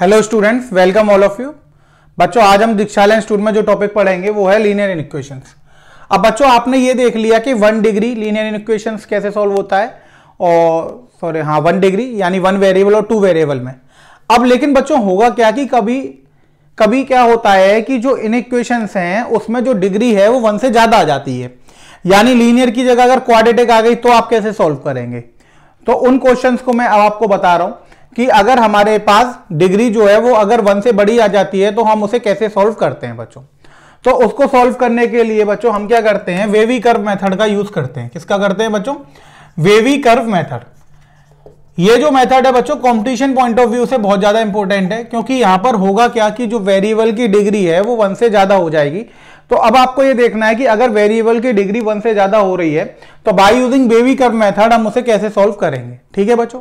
hello students welcome all of you बच्चों आज हम दीक्षाला इंस्टीट्यूट में जो टॉपिक पढ़ेंगे वो है लीनियर इन इक्वेशंस अब बच्चों आपने ये देख लिया कि one degree linear inequations कैसे सॉल्व होता है और सॉरी हाँ वन डिग्री यानी वन वेरिएबल और टू वेरिएबल में अब लेकिन बच्चों होगा क्या कि कभी कभी क्या होता है कि जो इन इक्वेशंस हैं उसमें जो डिग्री है वो वन से ज़्यादा आ जाती है यानी लीनियर की जगह अगर क्वाडिटिक आ गई तो आप कैसे सॉल्व करेंगे तो उन क्वेश्चंस को मैं अब आपको बता रहा हूँ कि अगर हमारे पास डिग्री जो है वो अगर वन से बड़ी आ जाती है तो हम उसे कैसे सॉल्व करते हैं बच्चों तो उसको सॉल्व करने के लिए बच्चों हम क्या करते हैं वेवी कर्व मेथड का यूज करते हैं किसका करते हैं बच्चों वेवी कर्व मेथड ये जो मेथड है बच्चों कंपटीशन पॉइंट ऑफ व्यू से बहुत ज्यादा इंपॉर्टेंट है क्योंकि यहां पर होगा क्या कि जो वेरिएबल की डिग्री है वो वन से ज्यादा हो जाएगी तो अब आपको ये देखना है कि अगर वेरिएबल की डिग्री वन से ज्यादा हो रही है तो by using wavy curve method हम उसे कैसे सॉल्व करेंगे ठीक है बच्चों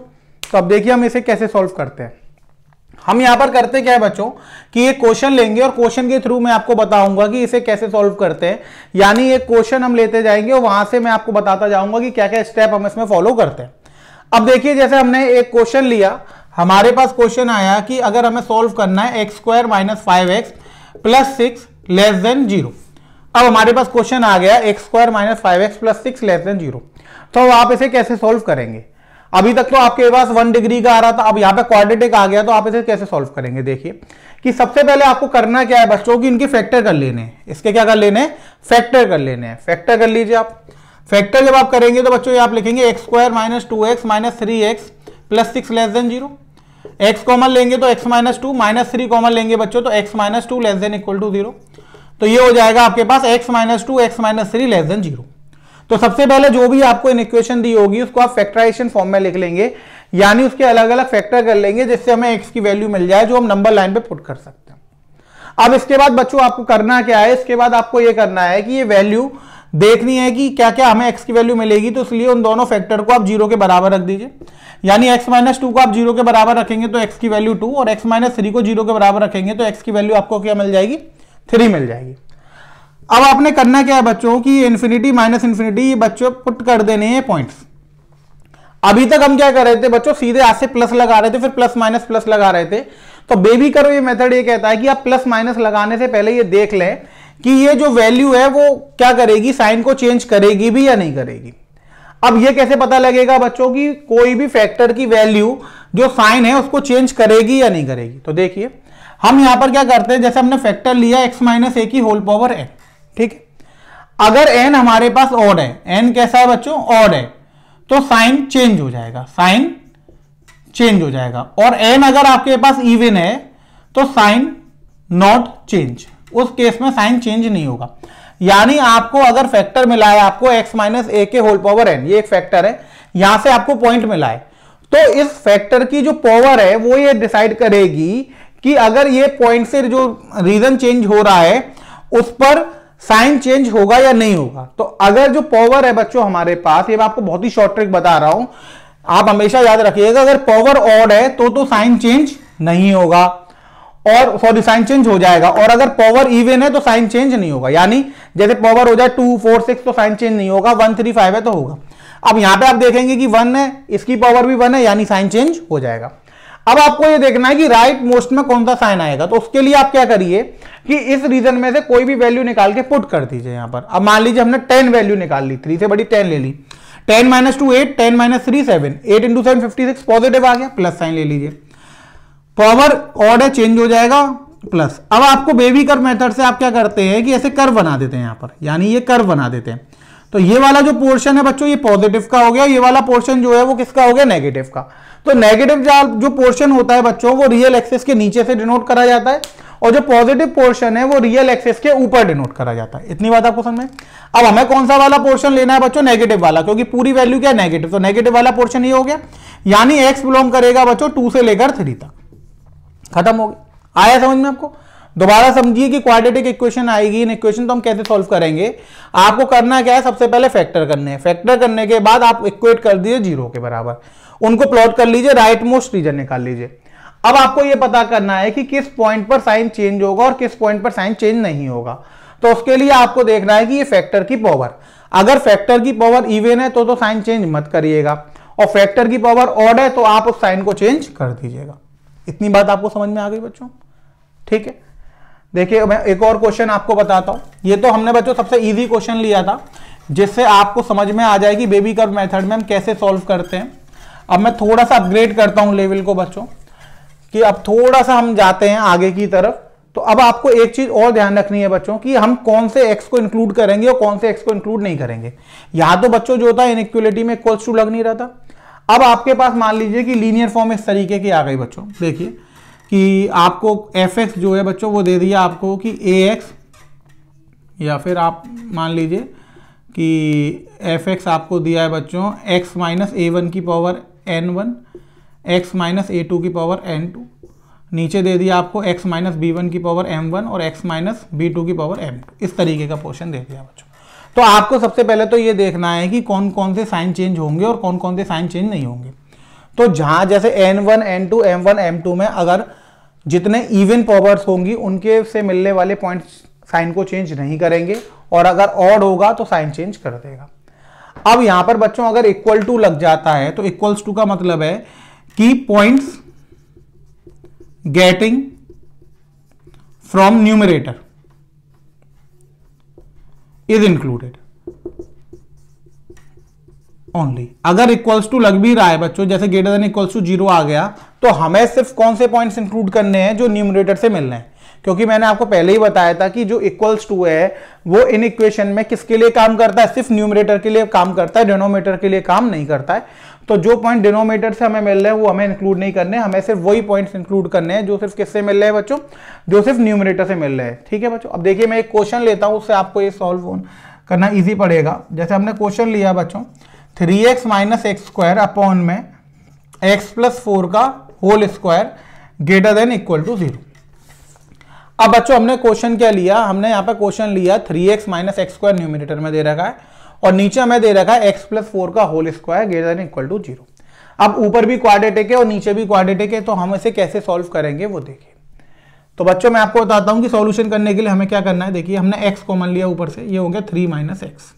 तो अब देखिए हम इसे कैसे सॉल्व करते हैं हम यहां पर करते क्या है बच्चों कि ये क्वेश्चन लेंगे और क्वेश्चन के थ्रू मैं आपको बताऊंगा कि इसे कैसे सॉल्व करते हैं यानी एक क्वेश्चन हम लेते जाएंगे और वहां से मैं आपको बताता जाऊंगा कि क्या क्या स्टेप हम इसमें फॉलो करते हैं अब देखिए जैसे हमने एक क्वेश्चन लिया हमारे पास क्वेश्चन आया कि अगर हमें सॉल्व करना है X square minus five X plus six less than zero अब हमारे पास क्वेश्चन आ गया X square minus five X plus six less than zero तो आप इसे कैसे सॉल्व करेंगे अभी तक तो आपके पास वन डिग्री का आ रहा था अब यहां पे क्वाड्रेटिक आ गया तो आप इसे कैसे सॉल्व करेंगे देखिए कि सबसे पहले आपको करना क्या है बच्चों की इनके फैक्टर कर लेने इसके क्या कर लेने फैक्टर कर लेने हैं फैक्टर कर लीजिए आप फैक्टर जब आप करेंगे तो बच्चों ये आप लिखेंगे X square minus two x minus three X plus six less than zero X common लेंगे तो X minus two minus three common लेंगे बच्चों तो X minus two less than equal to zero तो ये हो जाएगा आपके पास X minus two x minus three less than zero तो सबसे पहले जो भी आपको इन इक्वेशन दी होगी उसको आप फैक्टराइजेशन फॉर्म में लिख लेंगे यानी उसके अलग अलग फैक्टर कर लेंगे जिससे हमें एक्स की वैल्यू मिल जाए जो हम नंबर लाइन पे पुट कर सकते हैं अब इसके बाद बच्चों आपको करना क्या है इसके बाद आपको यह करना है कि ये वैल्यू देखनी है कि क्या क्या हमें एक्स की वैल्यू मिलेगी तो इसलिए उन दोनों फैक्टर को आप जीरो के बराबर रख दीजिए यानी एक्स माइनस टू को आप जीरो के बराबर रखेंगे तो एक्स की वैल्यू टू और एक्स माइनस थ्री को जीरो के बराबर रखेंगे तो एक्स की वैल्यू आपको क्या मिल जाएगी थ्री मिल जाएगी अब आपने करना क्या है बच्चों की इन्फिनिटी माइनस इन्फिनिटी बच्चों पुट कर देने हैं पॉइंट्स अभी तक हम क्या कर रहे थे बच्चों सीधे आज से प्लस लगा रहे थे फिर प्लस माइनस प्लस लगा रहे थे तो बेबी करो ये मेथड ये कहता है कि आप प्लस माइनस लगाने से पहले ये देख लें कि ये जो वैल्यू है वो क्या करेगी साइन को चेंज करेगी भी या नहीं करेगी अब ये कैसे पता लगेगा बच्चों की कोई भी फैक्टर की वैल्यू जो साइन है उसको चेंज करेगी या नहीं करेगी तो देखिए हम यहां पर क्या करते हैं जैसे हमने फैक्टर लिया एक्स माइनस ए की होल पावर एक्स ठीक है अगर एन हमारे पास ऑड है एन कैसा है बच्चों ऑड है तो साइन चेंज हो जाएगा साइन चेंज हो जाएगा और एन अगर आपके पास इवन है तो साइन नॉट चेंज उस केस में साइन चेंज नहीं होगा यानी आपको अगर फैक्टर मिला है आपको x माइनस ए के होल पावर एन ये एक फैक्टर है यहां से आपको पॉइंट मिला है तो इस फैक्टर की जो पावर है वो ये डिसाइड करेगी कि अगर ये पॉइंट से जो रीजन चेंज हो रहा है उस पर साइन चेंज होगा या नहीं होगा तो अगर जो पावर है बच्चों हमारे पास ये मैं आपको बहुत ही शॉर्ट ट्रिक बता रहा हूं आप हमेशा याद रखिएगा अगर पावर ऑड है तो तो साइन चेंज नहीं होगा और सॉरी साइन चेंज हो जाएगा और अगर पावर इवन है तो साइन चेंज नहीं होगा यानी जैसे पावर हो जाए टू फोर सिक्स तो साइन चेंज नहीं होगा वन थ्री फाइव है तो होगा अब यहां पे आप देखेंगे कि वन है इसकी पावर भी वन है यानी साइन चेंज हो जाएगा अब आपको ये देखना है कि राइट मोस्ट में कौन सा साइन आएगा तो उसके लिए आप क्या करिए कि इस रीजन में से कोई भी वैल्यू निकाल के पुट कर दीजिए यहां पर अब मान लीजिए हमने टेन वैल्यू निकाल ली थ्री से बड़ी टेन ले ली ten minus two eight ten minus three seven eight into seven fifty six positive आ गया प्लस साइन ले लीजिए पावर ऑर्डर चेंज हो जाएगा प्लस अब आपको बेबी कर्व मेथड से आप क्या करते हैं कि ऐसे कर्व बना देते हैं यहां पर यानी ये कर्व बना देते हैं तो ये वाला जो पोर्शन है बच्चों ये पॉजिटिव का हो गया ये वाला पोर्शन जो है वो किसका हो गया नेगेटिव का तो नेगेटिव जो पोर्शन होता है बच्चों वो रियल एक्सेस के नीचे से डिनोट करा जाता है और जो पॉजिटिव पोर्शन है वो रियल एक्सेस के ऊपर डिनोट करा जाता है इतनी बात आपको समझ अब हमें कौन सा वाला पोर्शन लेना है बच्चों नेगेटिव वाला क्योंकि पूरी वैल्यू क्या नेगेटिव तो नेगेटिव वाला पोर्शन ये हो गया यानी एक्स बिलोंग करेगा बच्चों टू से लेकर थ्री तक खत्म हो गया आया समझ में आपको दोबारा समझिए कि क्वाड्रेटिक इक्वेशन आएगी इन इक्वेशन तो हम कैसे सॉल्व करेंगे आपको करना क्या है सबसे पहले फैक्टर करने हैं फैक्टर करने के बाद आप इक्वेट कर दीजिए जीरो के बराबर उनको प्लॉट कर लीजिए राइट मोस्ट रीजन निकाल लीजिए अब आपको यह पता करना है कि किस पॉइंट पर साइन चेंज होगा और किस पॉइंट पर साइन चेंज नहीं होगा तो उसके लिए आपको देखना है कि ये फैक्टर की पावर अगर फैक्टर की पावर इवेन है तो तो साइन चेंज मत करिएगा और फैक्टर की पावर ऑड है तो आप उस साइन को चेंज कर दीजिएगा इतनी बात आपको समझ में आ गई बच्चों ठीक है देखिए मैं एक और क्वेश्चन आपको बताता हूँ ये तो हमने बच्चों सबसे इजी क्वेश्चन लिया था जिससे आपको समझ में आ जाएगी बेबी कर्व मेथड में हम कैसे सॉल्व करते हैं अब मैं थोड़ा सा अपग्रेड करता हूँ लेवल को बच्चों कि अब थोड़ा सा हम जाते हैं आगे की तरफ तो अब आपको एक चीज और ध्यान रखनी है बच्चों कि हम कौन से एक्स को इंक्लूड करेंगे और कौन से एक्स को इंक्लूड नहीं करेंगे यहां तो बच्चों जो था इनक्वलिटी में कोल्स टू लग नहीं रहा था अब आपके पास मान लीजिए कि लीनियर फॉर्म इस तरीके की आ गई बच्चों देखिए कि आपको एफ एक्स जो है बच्चों वो दे दिया आपको कि ए एक्स या फिर आप मान लीजिए कि एफ एक्स आपको दिया है बच्चों एक्स माइनस ए वन की power N one x minus A two की पावर एन टू नीचे दे दिया आपको एक्स माइनस बी वन की पावर एम वन और एक्स माइनस बी टू की पावर एम टू इस तरीके का पोर्शन दे दिया बच्चों तो आपको सबसे पहले तो ये देखना है कि कौन कौन से साइन चेंज होंगे और कौन कौन से साइन चेंज नहीं होंगे तो जहां जैसे N one N two M one M two में अगर जितने इवन पावर्स होंगी उनके से मिलने वाले पॉइंट साइन को चेंज नहीं करेंगे और अगर ऑड होगा तो साइन चेंज कर देगा अब यहां पर बच्चों अगर इक्वल टू लग जाता है तो इक्वल्स टू का मतलब है कि points getting from numerator is included only अगर इक्वल्स टू लग भी रहा है बच्चों जैसे greater than equals to zero आ गया तो हमें सिर्फ कौन से पॉइंट्स इंक्लूड करने हैं जो न्यूमरेटर से मिलने हैं क्योंकि मैंने आपको पहले ही बताया था कि जो इक्वल्स टू है वो इन इक्वेशन में किसके लिए काम करता है सिर्फ न्यूमरेटर के लिए काम करता है डिनोमीटर के लिए काम नहीं करता है तो जो पॉइंट डिनोमीटर से हमें मिल रहे हैं वो हमें इंक्लूड नहीं करने हमें सिर्फ वही पॉइंट्स इंक्लूड करने हैं जो सिर्फ किससे मिल रहे हैं बच्चों जो सिर्फ न्यूमरेटर से मिल रहे हैं ठीक है बच्चों अब देखिए मैं एक क्वेश्चन लेता हूँ उससे आपको ये सॉल्व करना ईजी पड़ेगा जैसे हमने क्वेश्चन लिया बच्चों three x minus X square upon में एक्स प्लस फोर का whole square greater than equal to zero अब बच्चों हमने क्वेश्चन क्या लिया हमने यहां पर क्वेश्चन लिया three x minus X square numerator में दे रखा है और नीचे हमें दे रखा है एक्स प्लस फोर का whole square greater than equal to zero अब ऊपर भी क्वाड्रेटिक है और नीचे भी क्वाड्रेटिक है तो हम इसे कैसे सॉल्व करेंगे वो देखिए तो बच्चों मैं आपको बताता हूं कि सॉल्यूशन करने के लिए हमें क्या करना है देखिए हमने एक्स कॉमन लिया ऊपर से ये हो गया थ्री माइनस एक्स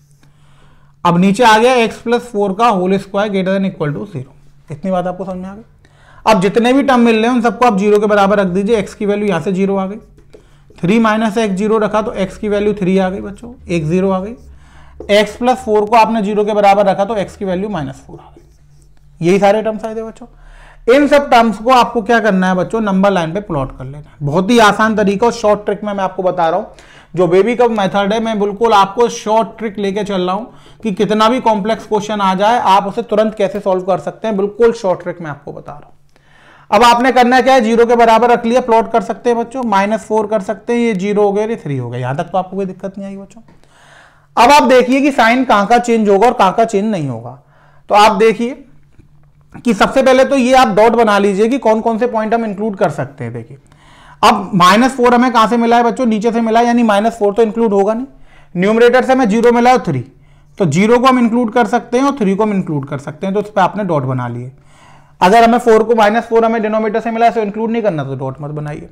अब नीचे आ गया एक्स प्लस फोर का whole square greater than equal to zero इतनी बात आपको समझ में आ गई अब जितने भी टर्म मिल रहे हैं उन सबको आप जीरो के बराबर रख दीजिए एक्स की वैल्यू यहाँ से जीरो आ गई थ्री माइनस एक्स जीरो रखा तो एक्स की वैल्यू थ्री आ गई बच्चों एक जीरो आ गई एक्स प्लस फोर को आपने जीरो के बराबर रखा तो एक्स की वैल्यू माइनस फोर आ गई यही सारे टर्म्स आए थे बच्चों इन सब टर्म्स को आपको क्या करना है बच्चों नंबर लाइन पे प्लॉट कर लेना बहुत ही आसान तरीका और शॉर्ट ट्रिक में मैं आपको बता रहा हूँ जो बेबी कप मेथड है मैं बिल्कुल आपको शॉर्ट ट्रिक लेके चल रहा हूं कि कितना भी कॉम्प्लेक्स क्वेश्चन आ जाए आप उसे तुरंत कैसे सॉल्व कर सकते हैं बिल्कुल शॉर्ट ट्रिक मैं आपको बता रहा हूं अब आपने करना क्या है जीरो के बराबर रख लिया प्लॉट कर सकते हैं बच्चों माइनस फोर कर सकते हैं ये जीरो हो गया ये थ्री हो गया यहां तक तो आपको कोई दिक्कत नहीं आई बच्चों अब आप देखिए कि साइन कहां का चेंज होगा और कहां का चेंज नहीं होगा तो आप देखिए कि सबसे पहले तो ये आप डॉट बना लीजिए कि कौन कौन से पॉइंट हम इंक्लूड कर सकते हैं देखिए अब माइनस फोर हमें कहां से मिला है बच्चों नीचे से मिला है यानी माइनस फोर तो इंक्लूड होगा नहीं न्यूमरेटर से हमें जीरो मिला है थ्री तो जीरो को हम इंक्लूड कर सकते हैं और थ्री को हम इंक्लूड कर सकते हैं तो उस पर आपने डॉट बना लिए अगर हमें फोर को माइनस फोर हमें डिनोमीटर से मिला है इंक्लूड तो नहीं करना तो डॉट मत बनाइए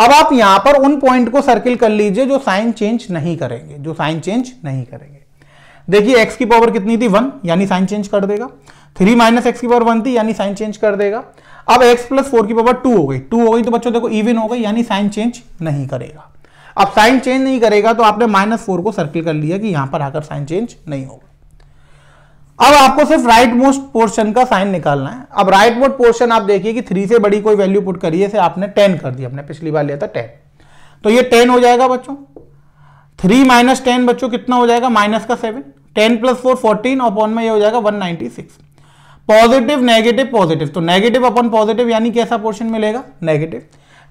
अब आप यहां पर उन पॉइंट को सर्किल कर लीजिए जो साइन चेंज नहीं करेंगे जो साइन चेंज नहीं करेंगे देखिए एक्स की पावर कितनी थी वन यानी साइन चेंज कर देगा थ्री माइनस एक्स की पावर वन थी यानी साइन चेंज कर देगा अब एक्स प्लस फोर की पावर टू हो गई टू हो गई तो बच्चों देखो इवन हो गई यानी साइन चेंज नहीं करेगा अब साइन चेंज नहीं करेगा तो आपने माइनस फोर को सर्किल कर लिया कि यहां पर आकर साइन चेंज नहीं होगा अब आपको सिर्फ राइट मोस्ट पोर्शन का साइन निकालना है अब राइट मोस्ट पोर्शन आप देखिए कि थ्री से बड़ी कोई वैल्यू पुट करिए से आपने टेन कर दिया अपने पिछली बार लिया था टेन तो ये टेन हो जाएगा बच्चों थ्री माइनस टेन बच्चों कितना हो जाएगा माइनस का seven ten plus four fourteen और में ये हो जाएगा one ninety six positive negative positive तो नेगेटिव अपॉन पॉजिटिव यानी कैसा पोर्शन मिलेगा नेगेटिव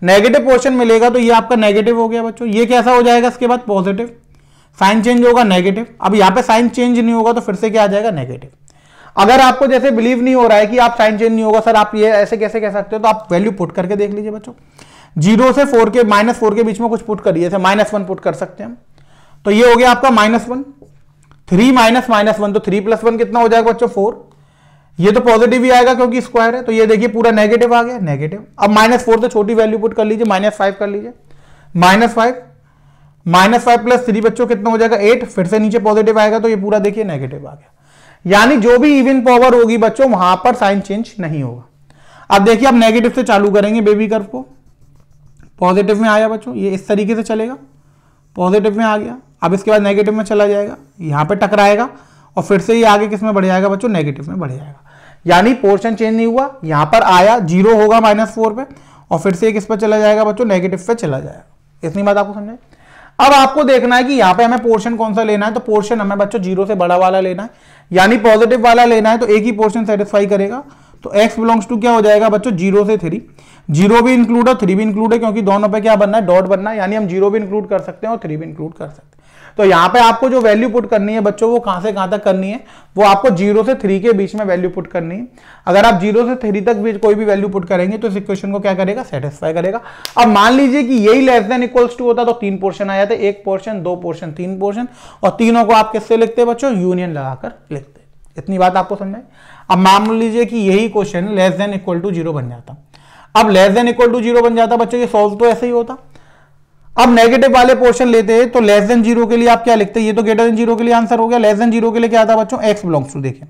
नेगेटिव पोर्शन मिलेगा तो ये आपका नेगेटिव हो गया बच्चों ये कैसा हो जाएगा इसके बाद पॉजिटिव साइन चेंज होगा नेगेटिव अब यहाँ पे साइन चेंज नहीं होगा तो फिर से क्या आ जाएगा नेगेटिव अगर आपको जैसे बिलीव नहीं हो रहा है कि आप साइन चेंज नहीं होगा सर आप ये ऐसे कैसे कह सकते हो तो आप वैल्यू पुट करके देख लीजिए बच्चों जीरो से फोर के माइनस फोर के बीच में कुछ पुट करिए माइनस वन पुट कर सकते हैं तो ये हो गया आपका minus one three minus minus one तो थ्री प्लस वन कितना हो जाएगा बच्चों फोर ये तो पॉजिटिव ही आएगा क्योंकि स्क्वायर है तो ये देखिए पूरा नेगेटिव आ गया नेगेटिव अब माइनस फोर तो छोटी वैल्यू पुट कर लीजिए माइनस फाइव कर लीजिए minus five minus five plus three बच्चों कितना हो जाएगा एट फिर से नीचे पॉजिटिव आएगा तो ये पूरा देखिए नेगेटिव आ गया यानी जो भी इवन पावर होगी बच्चों वहां पर साइन चेंज नहीं होगा अब देखिए अब नेगेटिव से चालू करेंगे बेबी कर्व को पॉजिटिव में आया बच्चों ये इस तरीके से चलेगा पॉजिटिव में आ गया अब इसके बाद नेगेटिव में चला जाएगा यहाँ पर टकराएगा और फिर से ये आगे किस में बढ़ जाएगा बच्चों नेगेटिव में बढ़ जाएगा यानी पोर्शन चेंज नहीं हुआ यहां पर आया जीरो होगा माइनस फोर पे और फिर से इस पर चला जाएगा बच्चों नेगेटिव पे चला जाएगा इतनी बात आपको समझे अब आपको देखना है कि यहां पे हमें पोर्शन कौन सा लेना है तो पोर्शन हमें बच्चों जीरो से बड़ा वाला लेना है यानी पॉजिटिव वाला लेना है तो एक ही पोर्शन सेटिस्फाई करेगा तो एक्स बिलोंग्स टू क्या हो जाएगा बच्चों जीरो से थ्री जीरो भी इंक्लूड है थ्री भी इंक्लूड है क्योंकि दोनों पे क्या बनना है डॉट बनना है यानी हम जीरो भी इंक्लूड कर सकते हैं और थ्री भी इंक्लूड कर सकते हैं तो यहां पे आपको जो वैल्यू पुट करनी है बच्चों वो कहां से कहां तक करनी है वो आपको जीरो से थ्री के बीच में वैल्यू पुट करनी है अगर आप जीरो से थ्री तक भी कोई भी वैल्यू पुट करेंगे तो इस इक्वेशन को क्या करेगा सेटिस्फाई करेगा अब मान लीजिए कि यही लेस देन इक्वल्स टू होता तो तीन पोर्शन आ जाते एक पोर्शन दो पोर्शन तीन पोर्शन और तीनों को आप किससे लिखते हैं बच्चों यूनियन लगाकर लिखते इतनी बात आपको समझ अब मान लीजिए कि यही question less than equal to zero बन जाता अब less than equal to zero बन जाता बच्चों ये सॉल्व तो ऐसे ही होता अब नेगेटिव वाले पोर्शन लेते हैं तो लेस देन जीरो के लिए आप क्या लिखते हैं ये तो ग्रेटर देन जीरो के लिए आंसर हो गया लेस देन जीरो के लिए क्या था बच्चों एक्स बिलोंग्स टू देखिए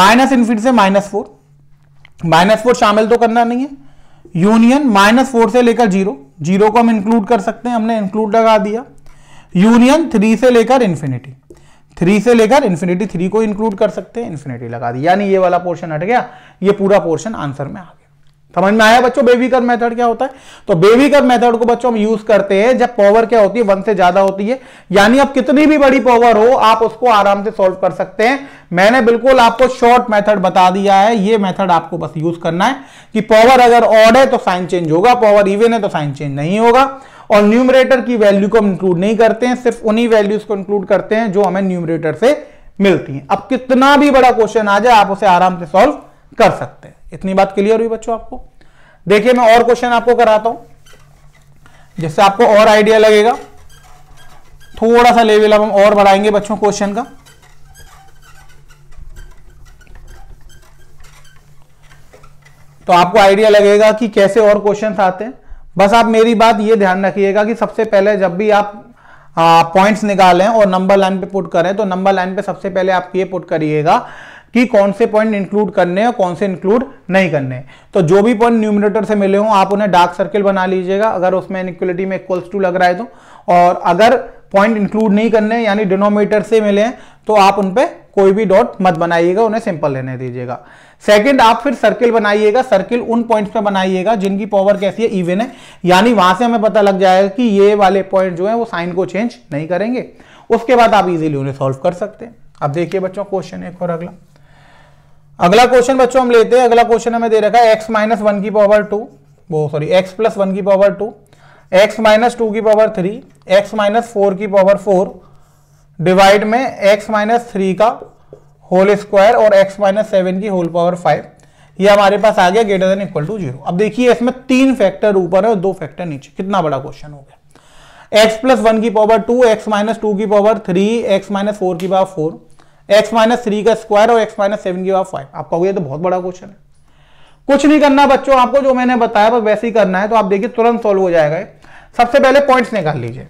माइनस इनफिट से माइनस फोर माइनस फोर शामिल तो करना नहीं है यूनियन माइनस फोर से लेकर जीरो जीरो को हम इंक्लूड कर सकते हैं हमने इंक्लूड लगा दिया यूनियन थ्री से लेकर इन्फिनिटी थ्री से लेकर इन्फिनिटी थ्री को इंक्लूड कर सकते हैं इन्फिनिटी लगा दी यानी ये वाला पोर्शन हट गया ये पूरा पोर्शन आंसर में आ समझ में आया बच्चों बेबी कर्व मेथड क्या होता है तो बेबी कर्व मेथड को बच्चों हम यूज करते हैं जब पावर क्या होती है वन से ज्यादा होती है यानी अब कितनी भी बड़ी पावर हो आप उसको आराम से सॉल्व कर सकते हैं मैंने बिल्कुल आपको शॉर्ट मेथड बता दिया है ये मेथड आपको बस यूज करना है कि पावर अगर ऑड है तो साइन चेंज होगा पावर इवन है तो साइन चेंज नहीं होगा और न्यूमरेटर की वैल्यू को हम इंक्लूड नहीं करते हैं सिर्फ उन्हीं वैल्यूज को इंक्लूड करते हैं जो हमें न्यूमरेटर से मिलती हैं अब कितना भी बड़ा क्वेश्चन आ जाए आप उसे आराम से सॉल्व कर सकते हैं इतनी बात क्लियर हुई बच्चों आपको देखिए मैं और क्वेश्चन आपको कराता हूं जिससे आपको और आइडिया लगेगा थोड़ा सा लेवल अब हम और बढ़ाएंगे बच्चों क्वेश्चन का तो आपको आइडिया लगेगा कि कैसे और क्वेश्चन आते हैं बस आप मेरी बात यह ध्यान रखिएगा कि सबसे पहले जब भी आप पॉइंट्स निकालें और नंबर लाइन पे पुट करें तो नंबर लाइन पे सबसे पहले आप ये पुट करिएगा कि कौन से पॉइंट इंक्लूड करने हैं कौन से इंक्लूड नहीं करने तो जो भी पॉइंट न्यूमिनेटर से मिले हों आप उन्हें डार्क सर्किल बना लीजिएगा अगर उसमें इनिक्वलिटी में इक्वल्स टू लग रहा है तो और अगर पॉइंट इंक्लूड नहीं करने यानी डिनोमीटर से मिले हैं तो आप उन पर कोई भी डॉट मत बनाइएगा उन्हें सिंपल रहने दीजिएगा सेकंड आप फिर सर्किल बनाइएगा सर्किल उन पॉइंट्स पे बनाइएगा जिनकी पावर कैसी है इवन है यानी वहां से हमें पता लग जाएगा कि ये वाले पॉइंट जो है वो साइन को चेंज नहीं करेंगे उसके बाद आप इजीली उन्हें सॉल्व कर सकते हैं अब देखिए बच्चों क्वेश्चन एक और अगला अगला क्वेश्चन बच्चों हम लेते हैं अगला क्वेश्चन हमें दे रखा है एक्स माइनस वन की पावर टू वो सॉरी एक्स प्लस वन की power two x minus two की power three x minus four की पावर फोर डिवाइड में एक्स माइनस थ्री का होल स्क्वायर और एक्स माइनस सेवन की होल पावर फाइव ये हमारे पास आ गया greater than equal to zero अब देखिए इसमें तीन फैक्टर ऊपर है और दो फैक्टर नीचे कितना बड़ा क्वेश्चन हो गया एक्स प्लस वन की power two x minus two की power three x minus four की power four x minus three का स्क्वायर और एक्स माइनस सेवन की पावर फाइव आप कहोगे तो बहुत बड़ा क्वेश्चन है कुछ नहीं करना बच्चों आपको जो मैंने बताया बस वैसे ही करना है तो आप देखिए तुरंत सॉल्व हो जाएगा सबसे पहले पॉइंट्स निकाल लीजिए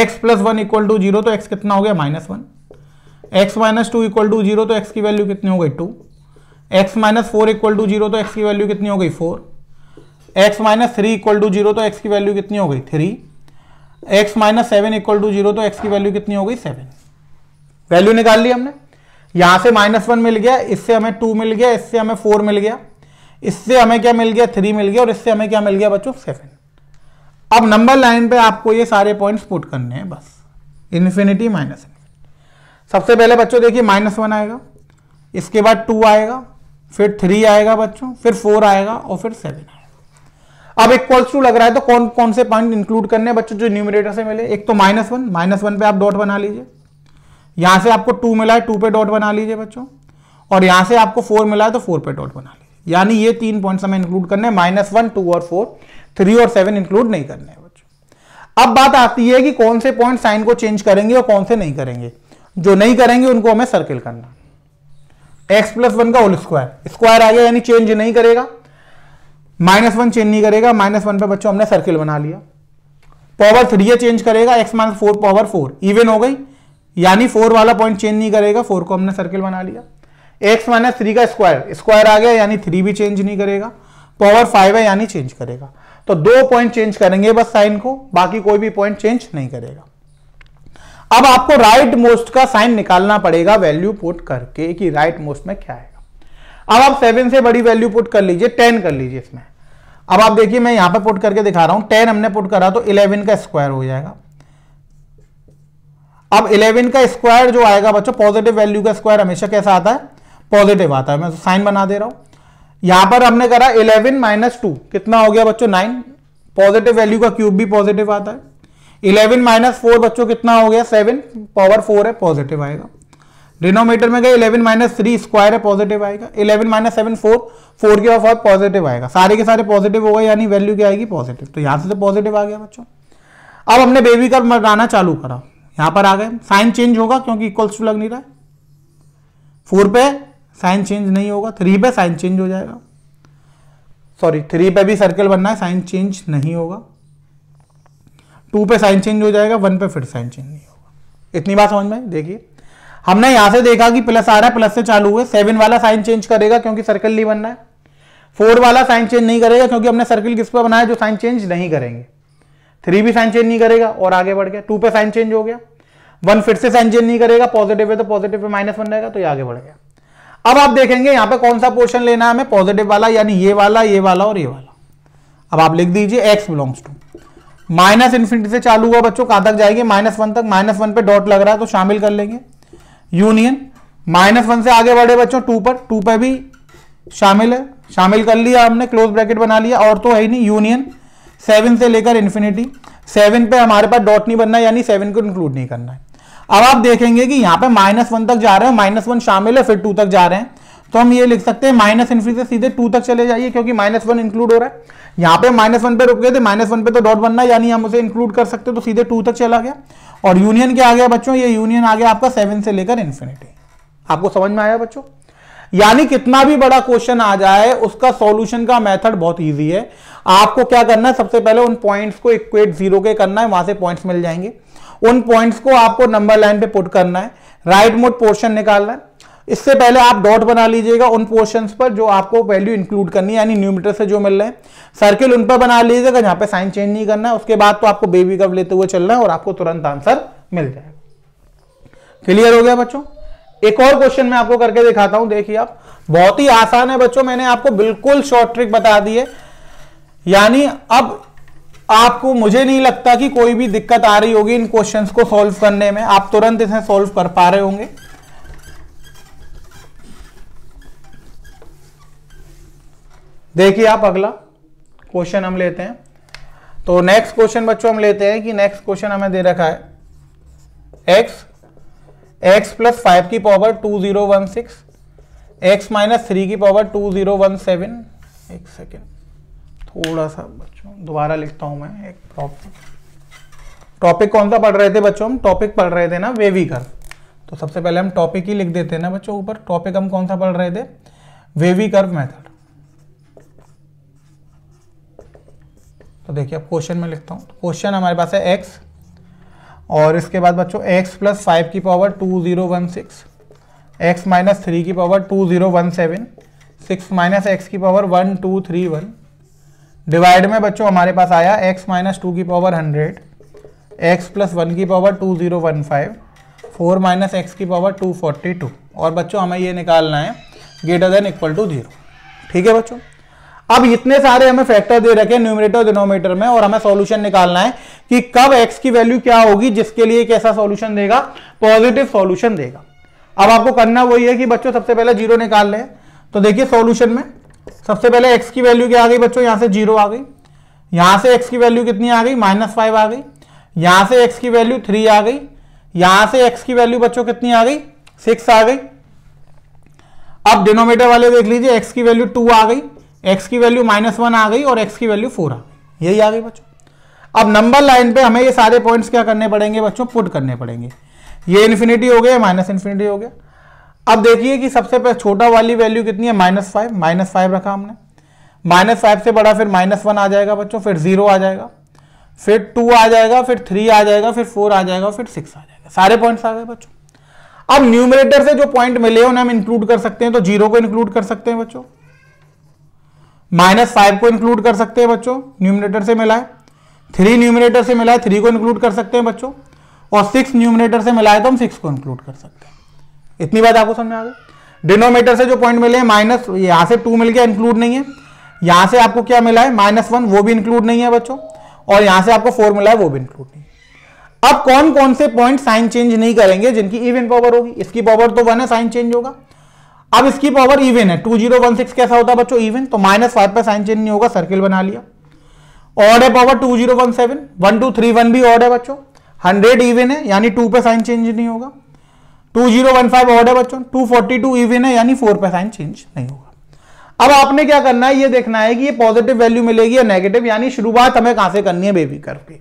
x plus one equal to zero तो एक्स कितना हो गया minus one x minus two equal to zero तो एक्स की वैल्यू कितनी हो गई two x minus four equal to zero तो एक्स की वैल्यू कितनी हो गई four x minus three equal to zero तो एक्स की वैल्यू कितनी हो गई three x minus seven equal to zero तो एक्स की वैल्यू कितनी हो गई सेवन वैल्यू निकाल ली हमने यहां से माइनस वन मिल गया इससे हमें टू मिल गया इससे हमें फोर मिल गया इससे हमें क्या मिल गया थ्री मिल गया और इससे हमें क्या मिल गया बच्चों सेवन अब नंबर लाइन पे आपको ये सारे पॉइंट्स पुट करने हैं बस इन्फिनिटी माइनस सबसे पहले बच्चों देखिए माइनस वन आएगा इसके बाद टू आएगा फिर थ्री आएगा बच्चों फिर फोर आएगा और फिर सेवन आएगा अब इक्वल्स टू लग रहा है तो कौन कौन से पॉइंट इंक्लूड करने हैं बच्चों जो न्यूमिनेटर से मिले एक तो माइनस वन माइनस वन पे आप डॉट बना लीजिए यहां से आपको टू मिला है टू पे डॉट बना लीजिए बच्चों और यहां से आपको फोर मिला है तो फोर पे डॉट बना लीजिए यानी ये तीन पॉइंट हमें इंक्लूड करने माइनस वन टू और फोर थ्री और सेवन इंक्लूड नहीं करने हैं बच्चों अब बात आती है कि कौन से पॉइंट साइन को चेंज करेंगे और कौन से नहीं करेंगे जो नहीं करेंगे उनको हमें सर्किल करना एक्स प्लस वन का होल स्क्वायर स्क्वायर आ गया यानी चेंज नहीं करेगा माइनस वन चेंज नहीं करेगा माइनस वन पे बच्चों हमने सर्किल बना लिया पावर थ्री चेंज करेगा x minus four power four even हो गई यानी फोर वाला पॉइंट चेंज नहीं करेगा फोर को हमने सर्किल बना लिया एक्स माइनस थ्री का स्क्वायर स्क्वायर आ गया यानी थ्री भी चेंज नहीं करेगा पावर फाइव है यानी चेंज करेगा तो दो पॉइंट चेंज करेंगे बस साइन को बाकी कोई भी पॉइंट चेंज नहीं करेगा अब आपको राइट मोस्ट का साइन निकालना पड़ेगा वैल्यू पुट करके कि राइट मोस्ट में क्या आएगा अब आप सेवन से बड़ी वैल्यू पुट कर लीजिए टेन कर लीजिए इसमें अब आप देखिए मैं यहां पर पुट करके दिखा रहा हूं टेन हमने पुट करा तो इलेवन का स्क्वायर हो जाएगा अब 11 का स्क्वायर जो आएगा बच्चों पॉजिटिव वैल्यू का स्क्वायर हमेशा कैसा आता है पॉजिटिव आता है मैं साइन बना दे रहा हूं यहां पर हमने करा 11 माइनस टू कितना हो गया बच्चों नाइन पॉजिटिव वैल्यू का क्यूब भी पॉजिटिव आता है इलेवन माइनस फोर बच्चों कितना हो गया सेवन पावर फोर है पॉजिटिव आएगा डिनोमीटर में गए 11 माइनस थ्री स्क्वायर है पॉजिटिव आएगा 11 माइनस सेवन फोर फोर के ऑफ पॉजिटिव आएगा सारे के सारे पॉजिटिव होगा यानी वैल्यू क्या आएगी पॉजिटिव तो यहां से तो पॉजिटिव आ गया बच्चों अब हमने बेबी कर्व बनाना चालू करा यहां पर आ गए साइन चेंज होगा क्योंकि इक्वल्स टू लग नहीं रहा है फोर पे साइन चेंज नहीं होगा थ्री पे साइन चेंज हो जाएगा सॉरी थ्री पे भी सर्कल बनना है साइन चेंज नहीं होगा टू पे साइन चेंज हो जाएगा वन पे फिर साइन चेंज नहीं होगा इतनी बात समझ में देखिए हमने यहां से देखा कि प्लस आ रहा है प्लस से चालू हुए सेवन वाला साइन चेंज करेगा क्योंकि सर्कल नहीं बनना है फोर वाला साइन चेंज नहीं करेगा क्योंकि हमने सर्कल किस पर बनाया जो साइन चेंज नहीं करेंगे थ्री भी साइन चेंज नहीं करेगा और आगे बढ़ गया टू पे साइन चेंज हो गया वन फिर से साइन चेंज नहीं करेगा पॉजिटिव है तो पॉजिटिव पे माइनस वन रहेगा तो ये आगे बढ़ गया अब आप देखेंगे यहां पे कौन सा पोर्शन लेना है हमें पॉजिटिव वाला यानी ये वाला ये वाला और ये वाला अब आप लिख दीजिए x belongs to minus infinity से चालू हुआ बच्चों कहां तक जाएगी माइनस वन तक माइनस वन पे डॉट लग रहा है तो शामिल कर लेंगे यूनियन माइनस वन से आगे बढ़े बच्चों टू पर टू पे भी शामिल है शामिल कर लिया हमने क्लोज ब्रैकेट बना लिया और तो है ही नहीं यूनियन सेवन से लेकर इन्फिनिटी सेवन पे हमारे पास डॉट नहीं बनना है यानी सेवन को इंक्लूड नहीं करना है अब आप देखेंगे कि यहाँ पे माइनस वन तक जा रहे हैं माइनस वन शामिल है फिर टू तक जा रहे हैं तो हम ये लिख सकते हैं माइनस इन्फिनिटी से सीधे टू तक चले जाइए क्योंकि माइनस वन इंक्लूड हो रहा है यहाँ पे माइनस वन पे रुक गए थे माइनस वन पे तो डॉट बनना यानी हम उसे इंक्लूड कर सकते तो सीधे टू तक चला गया और यूनियन क्या आ गया बच्चों ये यूनियन आ गया आपका सेवन से लेकर इन्फिनिटी आपको समझ में आया बच्चों यानी कितना भी बड़ा क्वेश्चन आ जाए उसका सॉल्यूशन का मेथड बहुत इजी है आपको क्या करना है सबसे पहले उन पॉइंट्स को इक्वेट जीरो के करना है वहां से पॉइंट्स मिल जाएंगे उन पॉइंट्स को आपको नंबर लाइन पे पुट करना है राइट मोड पोर्शन निकालना है इससे पहले आप डॉट बना लीजिएगा उन पोर्शन पर जो आपको वैल्यू इंक्लूड करनी है यानी न्यूमीटर से जो मिल रहे हैं सर्किल उन पर बना लीजिएगा जहां पर साइन चेंज नहीं करना है उसके बाद तो आपको बेबी कब लेते हुए चलना है और आपको तुरंत आंसर मिल जाएगा क्लियर हो गया बच्चों एक और क्वेश्चन मैं आपको करके दिखाता हूं देखिए आप बहुत ही आसान है बच्चों मैंने आपको बिल्कुल शॉर्ट ट्रिक बता दी है यानी अब आपको मुझे नहीं लगता कि कोई भी दिक्कत आ रही होगी इन क्वेश्चंस को सॉल्व करने में आप तुरंत इसे सॉल्व कर पा रहे होंगे देखिए आप अगला क्वेश्चन हम लेते हैं तो नेक्स्ट क्वेश्चन बच्चों हम लेते हैं कि नेक्स्ट क्वेश्चन हमें दे रखा है एक्स एक्स प्लस फाइव की power two zero one six x minus three की power two zero one seven एक सेकेंड थोड़ा सा बच्चों दोबारा लिखता हूं मैं एक प्रॉपर टॉपिक कौन सा पढ़ रहे थे बच्चों हम टॉपिक पढ़ रहे थे ना वेवी कर्व तो सबसे पहले हम टॉपिक ही लिख देते हैं ना बच्चों ऊपर टॉपिक हम कौन सा पढ़ रहे थे वेवी कर्व मेथड तो देखिए अब क्वेश्चन में लिखता हूँ क्वेश्चन तो हमारे पास है एक्स और इसके बाद बच्चों x प्लस फाइव की power two zero one six x minus three की power two zero one seven six minus x की power one two three one divide में बच्चों हमारे पास आया x माइनस टू की power hundred x plus one की power two zero one five four minus x की पावर टू फोर्टी टू और बच्चों हमें ये निकालना है greater than equal to zero ठीक है बच्चों अब इतने सारे हमें फैक्टर दे रखे न्यूमिनेटर डिनोमिनेटर में और हमें सॉल्यूशन निकालना है कि कब एक्स की वैल्यू क्या होगी जिसके लिए कैसा सोल्यूशन सॉल्यूशन देगा पॉजिटिव सॉल्यूशन देगा अब आपको करना वही है कि बच्चों सबसे पहले जीरो निकाल लें तो देखिए सॉल्यूशन में सबसे पहले एक्स की वैल्यू क्या आ गई बच्चों यहां से जीरो आ गई यहां से एक्स की वैल्यू कितनी आ गई माइनस फाइव आ गई यहां से एक्स की वैल्यू थ्री आ गई यहां से एक्स की वैल्यू बच्चों कितनी आ गई सिक्स आ गई अब डिनोमीटर वाले देख लीजिए एक्स की वैल्यू टू आ गई एक्स की वैल्यू माइनस वन आ गई और एक्स की वैल्यू फोर आ गई यही आ गई बच्चों अब नंबर लाइन पे हमें ये सारे पॉइंट्स क्या करने पड़ेंगे बच्चों पुट करने पड़ेंगे ये इन्फिनिटी हो गया माइनस इन्फिनिटी हो गया अब देखिए कि सबसे पहले छोटा वाली वैल्यू कितनी है माइनस फाइव माइनस फाइव रखा हमने माइनस फाइव से बड़ा फिर माइनस वन आ जाएगा बच्चों फिर जीरो आ जाएगा फिर टू आ जाएगा फिर थ्री आ जाएगा फिर फोर आ जाएगा फिर सिक्स आ जाएगा सारे पॉइंट्स आ गए बच्चों अब न्यूमरेटर से जो पॉइंट मिले उन्हें हम इंक्लूड कर सकते हैं तो जीरो को इंक्लूड कर सकते हैं बच्चों माइनस फाइव को इंक्लूड कर सकते हैं बच्चों न्यूमिनेटर से मिला है थ्री न्यूमिनेटर से मिला है थ्री को इंक्लूड कर सकते हैं बच्चों और सिक्स न्यूमिनेटर से मिला है तो हम सिक्स को इंक्लूड कर सकते हैं इतनी बात आपको समझ में आ गई डिनोमीटर से जो पॉइंट मिले हैं माइनस यहाँ से टू मिल गया इंक्लूड नहीं है यहाँ से आपको क्या मिला है माइनस वन वो भी इंक्लूड नहीं है बच्चों और यहाँ से आपको फोर मिला है वो भी इंक्लूड नहीं है अब कौन कौन से पॉइंट साइन चेंज नहीं करेंगे जिनकी इवन पावर होगी इसकी पावर तो वन है साइन चेंज होगा अब इसकी पावर इवन है टू जीरो वन सिक्स कैसा होता है बच्चों इवन तो माइनस फाइव पर साइन चेंज नहीं होगा सर्किल बना लिया ऑड है power two zero one seven one two three one भी ऑड है बच्चों हंड्रेड इवन है यानी टू पे साइन चेंज नहीं होगा two zero one five odd है बच्चों टू फोर्टी टू इवन है यानी फोर पे साइन चेंज नहीं होगा अब आपने क्या करना है ये देखना है कि ये पॉजिटिव वैल्यू मिलेगी या नेगेटिव यानी शुरुआत हमें कहां से करनी है बेबी कर्व की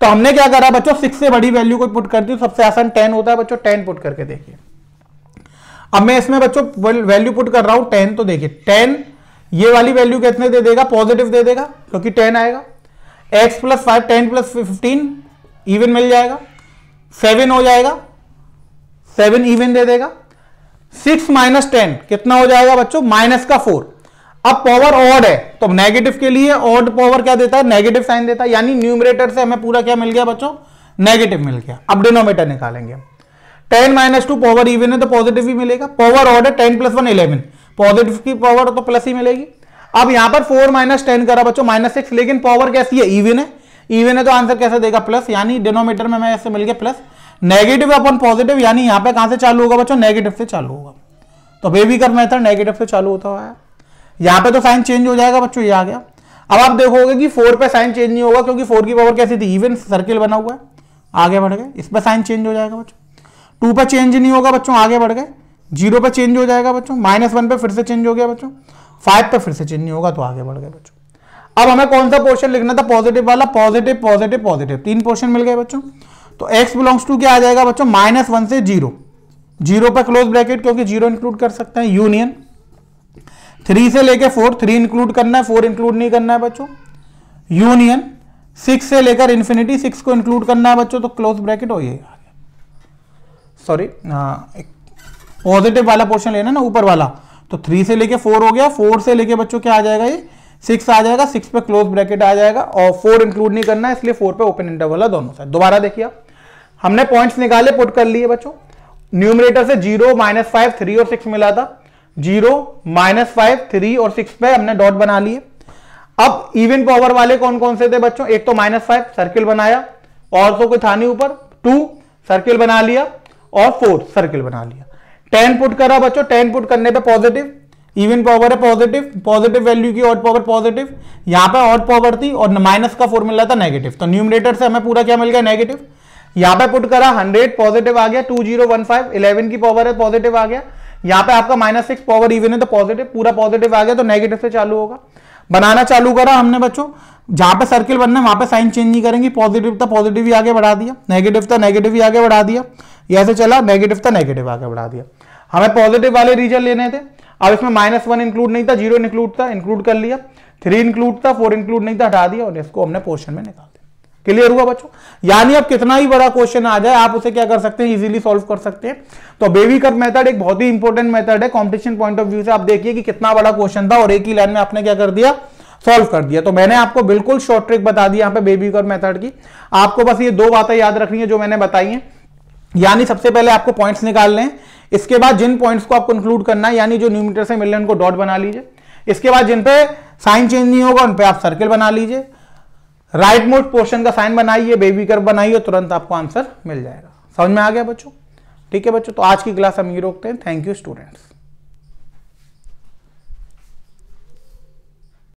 तो हमने क्या करा बच्चों सिक्स से बड़ी वैल्यू को पुट करती हूँ सबसे आसान टेन होता है बच्चों टेन पुट करके देखिए अब मैं इसमें बच्चों वैल्यू पुट कर रहा हूं टेन तो देखिए टेन ये वाली वैल्यू कितने दे देगा पॉजिटिव दे देगा क्योंकि टेन आएगा x plus five ten plus fifteen even मिल जाएगा सेवन हो जाएगा सेवन इवन दे देगा सिक्स माइनस टेन कितना हो जाएगा बच्चों माइनस का फोर अब पावर ऑड है तो नेगेटिव के लिए ऑड पावर क्या देता है नेगेटिव साइन देता है यानी न्यूमरेटर से हमें पूरा क्या मिल गया बच्चों नेगेटिव मिल गया अब डिनोमीटर निकालेंगे ten minus two power even है तो पॉजिटिव ही मिलेगा power order ten plus one eleven positive की पावर तो प्लस ही मिलेगी अब यहां पर फोर माइनस टेन करा बच्चों माइनस सिक्स लेकिन पावर कैसी है इवन है इवन है तो आंसर कैसे देगा प्लस यानी डिनोमीटर में ऐसे मिल गया प्लस नेगेटिव अपन पॉजिटिव यानी यहां पे कहां से चालू होगा बच्चों नेगेटिव से चालू होगा तो बेबी कर मैथड नेगेटिव से चालू होता हुआ है यहां पे तो साइन चेंज हो जाएगा बच्चों ये आ गया अब आप देखोगे कि फोर पे साइन चेंज नहीं होगा क्योंकि फोर की पावर कैसी थी इवन सर्किल बना हुआ है आगे बढ़ गए इस पर साइन चेंज हो जाएगा बच्चों टू पर चेंज नहीं होगा बच्चों आगे बढ़ गए जीरो पर चेंज हो जाएगा बच्चों माइनस वन पर फिर से चेंज हो गया बच्चों फाइव पर फिर से चेंज नहीं होगा तो आगे बढ़ गए बच्चों अब हमें कौन सा पोर्शन लिखना था पॉजिटिव वाला पॉजिटिव पॉजिटिव पॉजिटिव तीन पोर्शन मिल गए बच्चों तो एक्स बिलोंग्स टू क्या आ जाएगा बच्चों माइनस वन से जीरो जीरो पर क्लोज ब्रैकेट क्योंकि जीरो इंक्लूड कर सकते हैं यूनियन थ्री से लेकर फोर थ्री इंक्लूड करना है फोर इंक्लूड नहीं करना है बच्चों यूनियन सिक्स से लेकर इन्फिनिटी सिक्स को इंक्लूड करना है बच्चों तो क्लोज ब्रैकेट हो ये सॉरी पॉजिटिव uh, वाला पोर्शन लेना ना ऊपर वाला तो थ्री से लेके फोर हो गया फोर से लेके बच्चों क्या आ जाएगा ये सिक्स आ जाएगा सिक्स पे क्लोज ब्रैकेट आ जाएगा और फोर इंक्लूड नहीं करना इसलिए फोर पे ओपन इंटरवल है दोनों साइड दोबारा देखिए हमने पॉइंट्स निकाले पुट कर लिए बच्चों न्यूमरेटर से जीरो माइनस फाइव थ्री और सिक्स मिला था जीरो माइनस फाइव थ्री और सिक्स पे हमने डॉट बना लिए अब इवन पावर वाले कौन कौन से थे बच्चों एक तो माइनस फाइव सर्किल बनाया और तो कोई था नहीं ऊपर टू सर्किल बना लिया और फोर सर्किल बना लिया टेन पुट करा बच्चों टेन पुट करने पे पॉजिटिव इवन पावर है पॉजिटिव पॉजिटिव वैल्यू की ऑट पावर पॉजिटिव यहां पे ऑट पावर थी और माइनस का फॉर्मूला था नेगेटिव तो न्यूमिनेटर से हमें पूरा क्या मिल गया नेगेटिव यहां पे पुट करा 100 पॉजिटिव आ गया 2015 11 की पावर है पॉजिटिव आ गया यहां पे आपका माइनस सिक्स पावर इवन है तो पॉजिटिव पूरा पॉजिटिव आ गया तो नेगेटिव से चालू होगा बनाना चालू करा हमने बच्चों जहां पे सर्किल बनना है वहां पे साइन चेंज नहीं करेंगे पॉजिटिव था पॉजिटिव ही आगे बढ़ा दिया नेगेटिव था नेगेटिव ही आगे बढ़ा दिया ऐसे चला नेगेटिव था नेगेटिव आगे बढ़ा दिया हमें पॉजिटिव वाले रीजन लेने थे अब इसमें माइनस वन इंक्लूड नहीं था जीरो इंक्लूड था इंक्लूड कर लिया थ्री इंक्लूड था फोर इंक्लूड नहीं था हटा दिया और इसको हमने पोर्शन में निकाल दिया क्लियर हुआ बच्चों यानी अब कितना ही बड़ा क्वेश्चन आ जाए आप उसे क्या कर सकते हैं इजीली सॉल्व कर सकते हैं तो बेबी कट मेथड एक बहुत ही इंपॉर्टेंट मेथड है कॉम्पिटिशन पॉइंट ऑफ व्यू से आप देखिए कि कितना बड़ा क्वेश्चन था और एक ही लाइन में आपने क्या कर दिया सॉल्व कर दिया तो मैंने आपको बिल्कुल शॉर्ट ट्रिक बता दी यहाँ पे बेबी कर मेथड की आपको बस ये दो बातें याद रखनी है जो मैंने बताई हैं यानी सबसे पहले आपको पॉइंट्स निकाल लें इसके बाद जिन पॉइंट्स को आपको इंक्लूड करना है यानी जो न्यूमीटर से मिल रहे हैं उनको डॉट बना लीजिए इसके बाद जिन पे साइन चेंज नहीं होगा उन पे आप सर्किल बना लीजिए राइट मोस्ट पोर्शन का साइन बनाइए बेबी कर बनाइए तुरंत आपको आंसर मिल जाएगा समझ में आ गया बच्चों ठीक है बच्चों तो आज की क्लास हम ये रोकते हैं थैंक यू स्टूडेंट्स